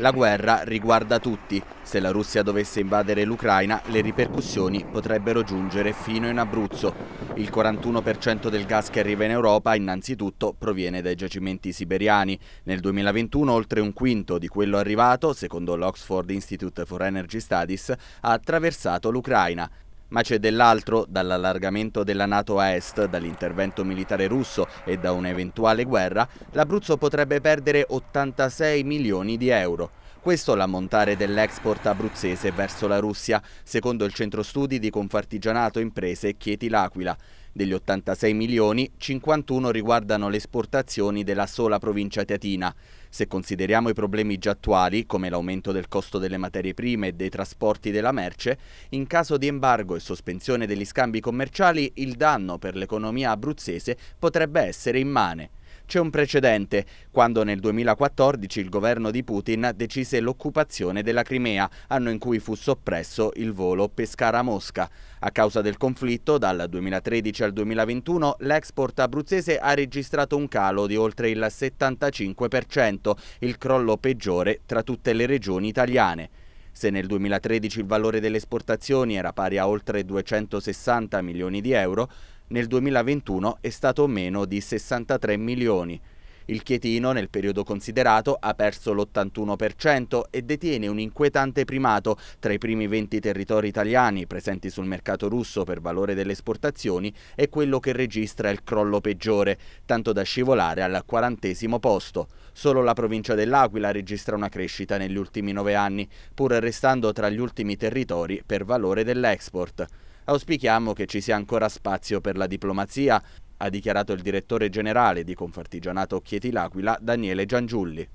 La guerra riguarda tutti. Se la Russia dovesse invadere l'Ucraina, le ripercussioni potrebbero giungere fino in Abruzzo. Il 41% del gas che arriva in Europa innanzitutto proviene dai giacimenti siberiani. Nel 2021 oltre un quinto di quello arrivato, secondo l'Oxford Institute for Energy Studies, ha attraversato l'Ucraina ma c'è dell'altro dall'allargamento della Nato a est, dall'intervento militare russo e da un'eventuale guerra, l'Abruzzo potrebbe perdere 86 milioni di euro. Questo l'ammontare dell'export abruzzese verso la Russia, secondo il centro studi di Confartigianato Imprese Chieti L'Aquila. Degli 86 milioni, 51 riguardano le esportazioni della sola provincia teatina. Se consideriamo i problemi già attuali, come l'aumento del costo delle materie prime e dei trasporti della merce, in caso di embargo e sospensione degli scambi commerciali, il danno per l'economia abruzzese potrebbe essere immane. C'è un precedente, quando nel 2014 il governo di Putin decise l'occupazione della Crimea, anno in cui fu soppresso il volo Pescara-Mosca. A causa del conflitto, dal 2013 al 2021, l'export abruzzese ha registrato un calo di oltre il 75%, il crollo peggiore tra tutte le regioni italiane. Se nel 2013 il valore delle esportazioni era pari a oltre 260 milioni di euro, nel 2021 è stato meno di 63 milioni. Il Chietino, nel periodo considerato, ha perso l'81% e detiene un inquietante primato tra i primi 20 territori italiani presenti sul mercato russo per valore delle esportazioni e quello che registra il crollo peggiore, tanto da scivolare al quarantesimo posto. Solo la provincia dell'Aquila registra una crescita negli ultimi nove anni, pur restando tra gli ultimi territori per valore dell'export. Auspichiamo che ci sia ancora spazio per la diplomazia, ha dichiarato il direttore generale di Confartigianato Chieti L'Aquila, Daniele Giangiulli.